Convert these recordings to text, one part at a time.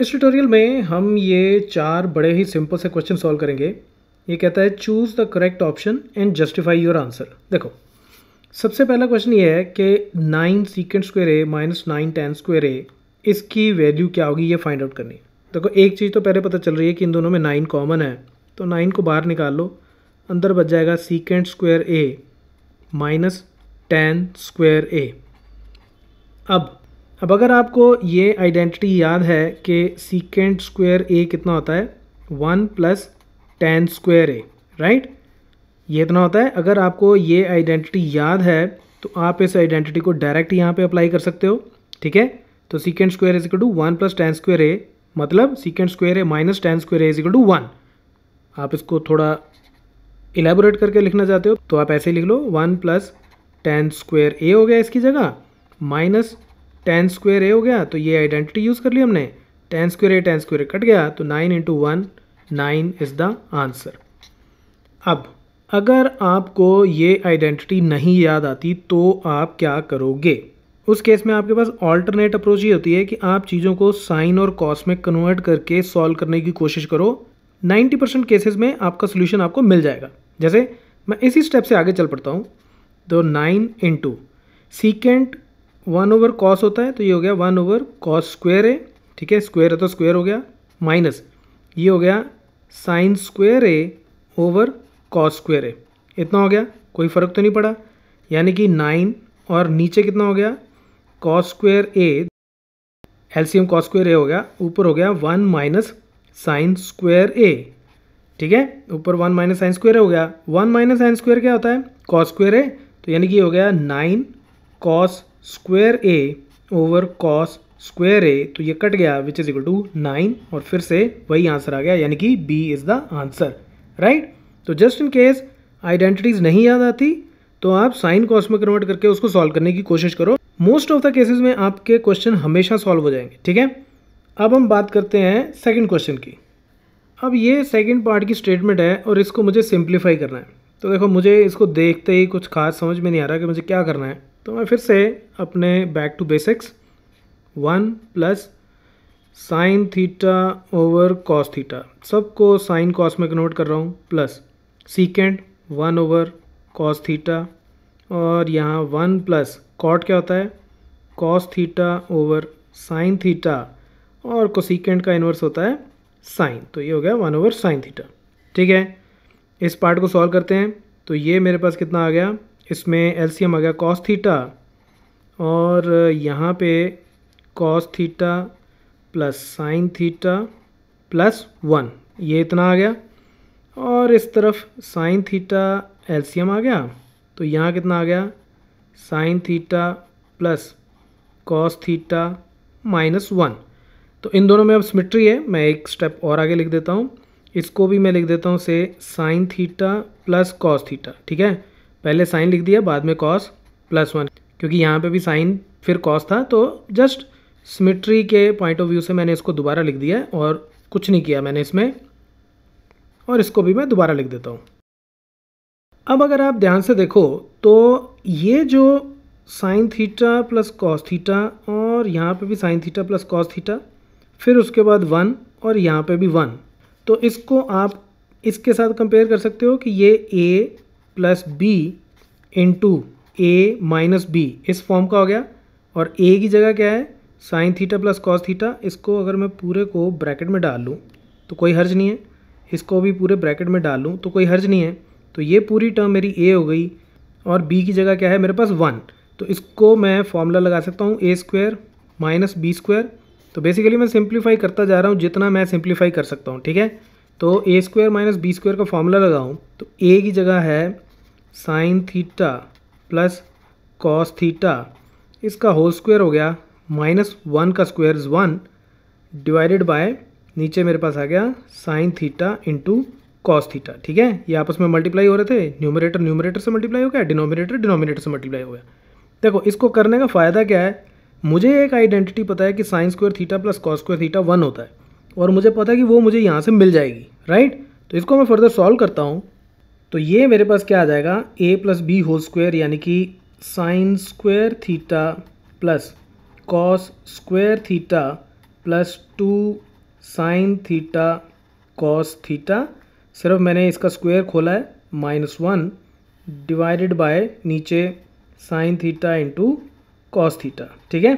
इस ट्यूटोरियल में हम ये चार बड़े ही सिंपल से क्वेश्चन सॉल्व करेंगे ये कहता है choose the correct option and justify your answer देखो सबसे पहला क्वेश्चन ये है कि nine secant square A minus nine tan square A इसकी वैल्यू क्या होगी ये फाइंड आउट करनी देखो एक चीज़ तो पहले पता चल रही है कि इन दोनों में नाइन कॉमन है तो नाइन को बाहर निकाल लो अंदर बच जाएगा secant square A minus tan square A अब अब अगर आपको ये आइडेंटिटी याद है कि सीकेंड स्क्वायर ए कितना होता है one plus tan square A right ये इतना होता है अगर आपको ये आइडेंटिटी याद है तो आप इस आइडेंटिटी को डायरेक्ट यहाँ पे अप्लाई कर सकते हो ठीक है तो secant square is equal to one plus tan square A मतलब secant square A minus tan square A is equal to one आप इसको थोड़ा इलेबोरेट करके लिखना चाहते हो तो आप ऐसे लिख लो one plus tan square A हो गया इसकी जगह माइनस टेन स्क्वेयर ए हो गया तो ये आइडेंटिटी यूज़ कर ली हमने tan square A tan square cut गया तो nine into one nine is the answer अब अगर आपको ये आइडेंटिटी नहीं याद आती तो आप क्या करोगे उस केस में आपके पास ऑल्टरनेट अप्रोच ये होती है कि आप चीज़ों को साइन और कॉस में कन्वर्ट करके सॉल्व करने की कोशिश करो 90 परसेंट केसेज में आपका सोल्यूशन आपको मिल जाएगा जैसे मैं इसी स्टेप से आगे चल पड़ता हूँ तो nine into secant one over cos होता है तो ये हो गया वन ओवर कॉस स्क्वेयर है ठीक है स्क्वेयर है तो स्क्वेयर हो गया माइनस ये हो गया sine square A over cos square A इतना हो गया कोई फ़र्क तो नहीं पड़ा यानी कि नाइन और नीचे कितना हो गया cos square A LCM cos square A हो गया ऊपर हो गया one minus sine square A ठीक है ऊपर वन माइनस साइन स्क्वेयर हो गया वन माइनस साइन स्क्वेयर क्या होता है कॉस स्क्वेयर है तो यानी कि हो गया nine cos square A over cos square A तो ये कट गया which is equal to nine और फिर से वही आंसर आ गया यानी कि B is the answer right तो जस्ट इन केस आइडेंटिटीज़ नहीं याद आती तो आप साइन कॉस में कन्वर्ट करके उसको सॉल्व करने की कोशिश करो मोस्ट ऑफ द केसेस में आपके क्वेश्चन हमेशा सॉल्व हो जाएंगे ठीक है अब हम बात करते हैं सेकेंड क्वेश्चन की अब ये सेकेंड पार्ट की स्टेटमेंट है और इसको मुझे सिंप्लीफाई करना है तो देखो मुझे इसको देखते ही कुछ खास समझ में नहीं आ रहा कि मुझे क्या करना है तो मैं फिर से अपने back to basics one plus sine theta over cos theta सबको साइन कॉस में कन्वर्ट कर रहा हूँ plus secant one over cos theta और यहाँ वन प्लस कॉट क्या होता है cos theta over sine theta और सीकेंड का इन्वर्स होता है साइन तो ये हो गया वन ओवर साइन थीटा ठीक है इस पार्ट को सॉल्व करते हैं तो ये मेरे पास कितना आ गया इसमें एलसीएम आ गया कॉस थीटा और यहाँ पे cos theta plus sine theta plus one ये इतना आ गया और इस तरफ साइन थीटा एलसीएम आ गया तो यहाँ कितना आ गया sine theta plus cos theta minus one तो इन दोनों में अब सिमिट्री है मैं एक स्टेप और आगे लिख देता हूँ इसको भी मैं लिख देता हूँ से sine theta plus cos theta ठीक है पहले साइन लिख दिया बाद में कॉस प्लस वन क्योंकि यहाँ पे भी साइन फिर कॉस था तो जस्ट सिमिट्री के पॉइंट ऑफ व्यू से मैंने इसको दोबारा लिख दिया और कुछ नहीं किया मैंने इसमें और इसको भी मैं दोबारा लिख देता हूँ अब अगर आप ध्यान से देखो तो ये जो sine theta plus cos theta और यहाँ पे भी sine theta plus cos theta फिर उसके बाद वन और यहाँ पे भी वन तो इसको आप इसके साथ कंपेयर कर सकते हो कि ये A plus B into A minus B इस फॉर्म का हो गया और ए की जगह क्या है sine theta plus cos theta इसको अगर मैं पूरे को ब्रैकेट में डाल लूँ तो कोई हर्ज नहीं है इसको भी पूरे ब्रैकेट में डाल लूँ तो कोई हर्ज नहीं है तो ये पूरी टर्म मेरी ए हो गई और बी की जगह क्या है मेरे पास वन तो इसको मैं फॉर्मूला लगा सकता हूँ A square minus B square तो बेसिकली मैं सिंप्लीफाई करता जा रहा हूँ जितना मैं सिंप्लीफाई कर सकता हूँ ठीक है तो A square minus B square का फॉर्मूला लगाऊँ तो ए की जगह है sine theta plus cos theta इसका होल स्क्वायर हो गया माइनस वन का square is one divided by नीचे मेरे पास आ गया sine theta into cos theta ठीक है ये आपस में मल्टीप्लाई हो रहे थे न्यूमरेटर न्यूमरेटर से मल्टीप्लाई हो गया डिनोमिनेटर डिनोमिनेटर से मल्टीप्लाई हो गया देखो इसको करने का फ़ायदा क्या है मुझे एक आइडेंटिटी पता है कि sine square theta plus cos square theta one होता है और मुझे पता है कि वो मुझे यहाँ से मिल जाएगी राइट तो इसको मैं फर्दर सॉल्व करता हूँ तो ये मेरे पास क्या आ जाएगा A plus B whole square यानी कि sine square theta plus cos square theta plus two sine theta cos theta सिर्फ मैंने इसका स्क्वायर खोला है माइनस वन डिवाइडेड बाय नीचे sine theta into cos theta ठीक है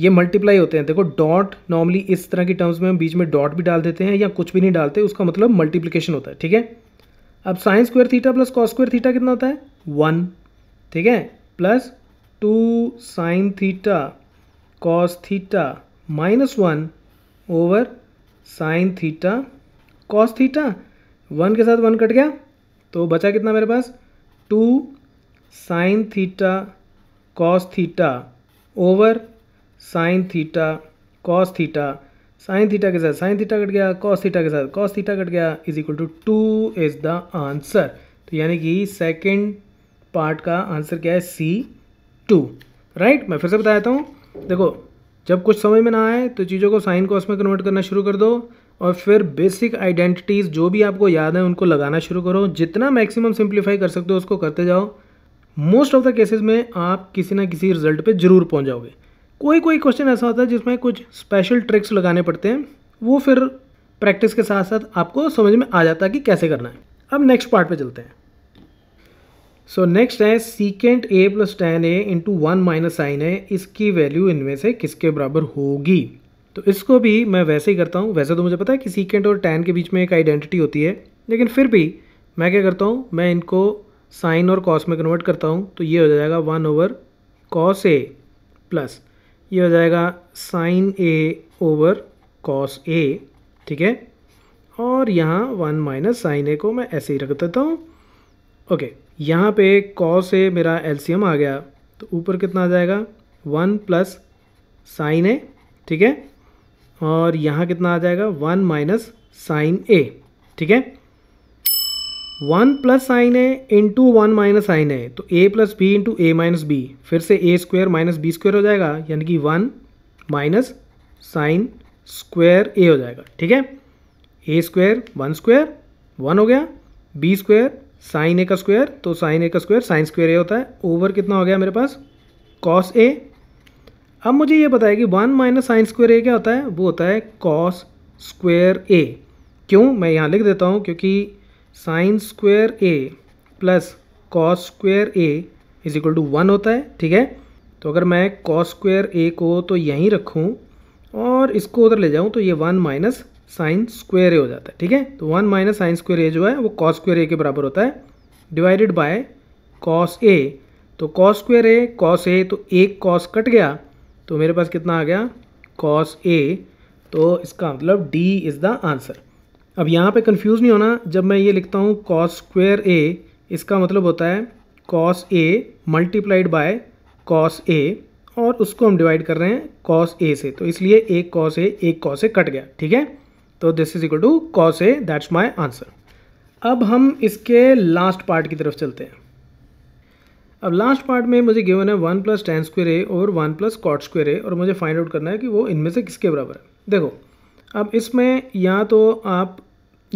ये मल्टीप्लाई होते हैं देखो डॉट नॉर्मली इस तरह की टर्म्स में हम बीच में डॉट भी डाल देते हैं या कुछ भी नहीं डालते उसका मतलब मल्टीप्लिकेशन होता है ठीक है अब sine square theta plus cos square theta कितना होता है वन ठीक है plus two sine theta cos theta minus one over sine theta cos theta one के साथ वन कट गया तो बचा कितना मेरे पास two sine theta cos theta over sine theta cos theta sine theta के साथ साइन थीटा कट गया कॉस थीटा के साथ कॉस थीटा कट गया is equal to to is the answer तो यानी कि सेकेंड पार्ट का आंसर क्या है सी टू राइट मैं फिर से बता देता हूँ देखो जब कुछ समझ में ना आए तो चीज़ों को साइन कॉस में कन्वर्ट करना शुरू कर दो और फिर बेसिक आइडेंटिटीज़ जो भी आपको याद है उनको लगाना शुरू करो जितना मैक्सिमम सिंप्लीफाई कर सकते हो उसको करते जाओ मोस्ट ऑफ द केसेस में आप किसी ना किसी रिजल्ट पे ज़रूर पहुंच जाओगे कोई कोई क्वेश्चन ऐसा होता है जिसमें कुछ स्पेशल ट्रिक्स लगाने पड़ते हैं वो फिर प्रैक्टिस के साथ साथ आपको समझ में आ जाता है कि कैसे करना है अब नेक्स्ट पार्ट पे चलते हैं सो नेक्स्ट है secant A plus tan A into one minus sine A इसकी वैल्यू इनमें से किसके बराबर होगी तो इसको भी मैं वैसे ही करता हूँ वैसे तो मुझे पता है कि सीकेंट और टेन के बीच में एक आइडेंटिटी होती है लेकिन फिर भी मैं क्या करता हूँ मैं इनको साइन और कॉस में कन्वर्ट करता हूँ तो ये हो जाएगा one over cos A plus ये हो जाएगा sine A over cos A ठीक है और यहाँ वन माइनस साइन ए को मैं ऐसे ही रख देता हूँ ओके यहाँ पे कॉस ए मेरा एलसीएम आ गया तो ऊपर कितना आ जाएगा वन प्लस साइन ए ठीक है और यहाँ कितना आ जाएगा वन माइनस साइन ए ठीक है वन प्लस साइन है इंटू वन माइनस साइन है तो A plus B into A minus B फिर से A square minus B square हो जाएगा यानी कि one minus sine square A हो जाएगा ठीक है A square one square one हो गया बी स्क्वायर साइन ए का स्क्वायर तो साइन ए का स्क्वायर साइन स्क्वायर ए होता है ओवर कितना हो गया मेरे पास कॉस ए अब मुझे ये बताया कि one minus sine square A क्या होता है वो होता है कॉस स्क्वायर ए क्यों मैं यहाँ लिख देता हूँ क्योंकि sine square A plus cos square A is equal to one होता है ठीक है तो अगर मैं कॉस स्क्वेयर ए को तो यहीं रखूँ और इसको उधर ले जाऊँ तो ये one minus sine square A हो जाता है ठीक है तो one minus sine square A जो है वो कॉस स्क्वेयर ए के बराबर होता है डिवाइडेड बाय कॉस ए तो cos square A cos A तो एक कॉस कट गया तो मेरे पास कितना आ गया कॉस ए तो इसका मतलब डी इज़ द आंसर अब यहाँ पे कंफ्यूज नहीं होना जब मैं ये लिखता हूँ कॉस स्क्वेयर ए इसका मतलब होता है cos A multiplied by cos A और उसको हम डिवाइड कर रहे हैं कॉस ए से तो इसलिए एक कॉस ए एक कॉस ए कट गया ठीक है तो this is equal to cos A that's my answer अब हम इसके लास्ट पार्ट की तरफ चलते हैं अब लास्ट पार्ट में मुझे गिवन है one plus tan square A और one plus cot square A और मुझे फाइंड आउट करना है कि वो इनमें से किसके बराबर है देखो अब इसमें या तो आप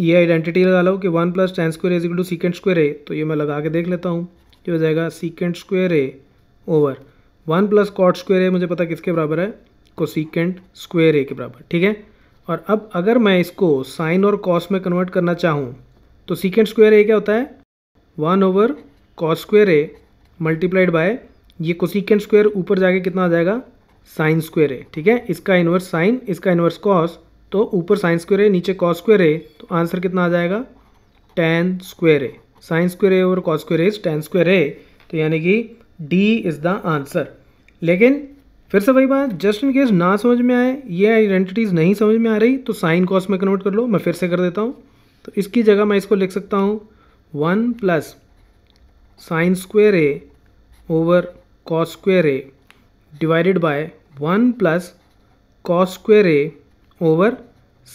ये आइडेंटिटी लगा लो कि one plus tan square is equal to secant square है तो ये मैं लगा के देख लेता हूँ ये हो जाएगा secant square A over one plus cot square A मुझे पता किसके बराबर है को सीकेंड स्क्वेयर ए के बराबर ठीक है और अब अगर मैं इसको साइन और कॉस में कन्वर्ट करना चाहूँ तो सीकेंड स्क्वेयर ए क्या होता है one over cos square A multiplied by ये कोसिकेंड स्क्वेयर ऊपर जाके कितना आ जाएगा साइन स्क्वेयर है ठीक है इसका इन्वर्स साइन इसका इन्वर्स कॉस तो ऊपर साइन स्क्वेयर ए नीचे कॉस स्क्वेयर ए तो आंसर कितना आ जाएगा tan square A sine square A और cos square is tan square A तो यानी कि डी इज़ द आंसर लेकिन फिर से वही बात जस्ट इन केस ना समझ में आए ये आइडेंटिटीज़ नहीं समझ में आ रही तो साइन कॉस में कन्वर्ट कर लो मैं फिर से कर देता हूँ तो इसकी जगह मैं इसको लिख सकता हूँ one plus sine square A over cos square A divided by one plus cos square A over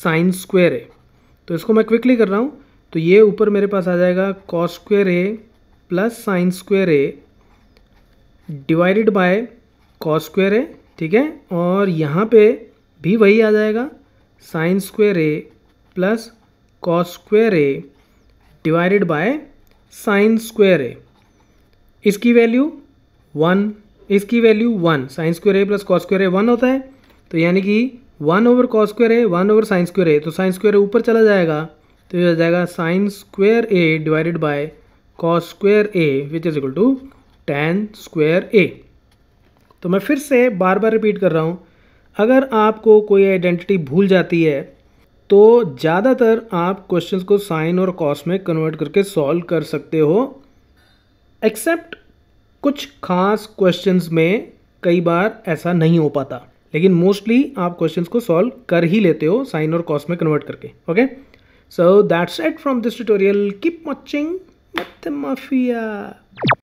sine square A तो इसको मैं क्विकली कर रहा हूँ तो ये ऊपर मेरे पास आ जाएगा cos square A plus sine square A divided by cos square A ठीक है और यहाँ पे भी वही आ जाएगा sine square A plus cos square A divided by sine square A इसकी वैल्यू वन इसकी value one sine square A plus cos square A one होता है तो यानी कि वन ओवर कॉस स्क्वेयर है वन ओवर साइंस स्क्वेयर है तो साइंस स्क्वेयर ऊपर चला जाएगा तो ये आ जाएगा sine square A divided by cos square A which is equal to tan square A तो मैं फिर से बार बार रिपीट कर रहा हूँ अगर आपको कोई आइडेंटिटी भूल जाती है तो ज़्यादातर आप क्वेश्चंस को साइन और कॉस में कन्वर्ट करके सॉल्व कर सकते हो एक्सेप्ट कुछ खास क्वेश्चंस में कई बार ऐसा नहीं हो पाता लेकिन मोस्टली आप क्वेश्चन को सॉल्व कर ही लेते हो साइन और कॉस में कन्वर्ट करके okay so that's it from this tutorial keep watching mafia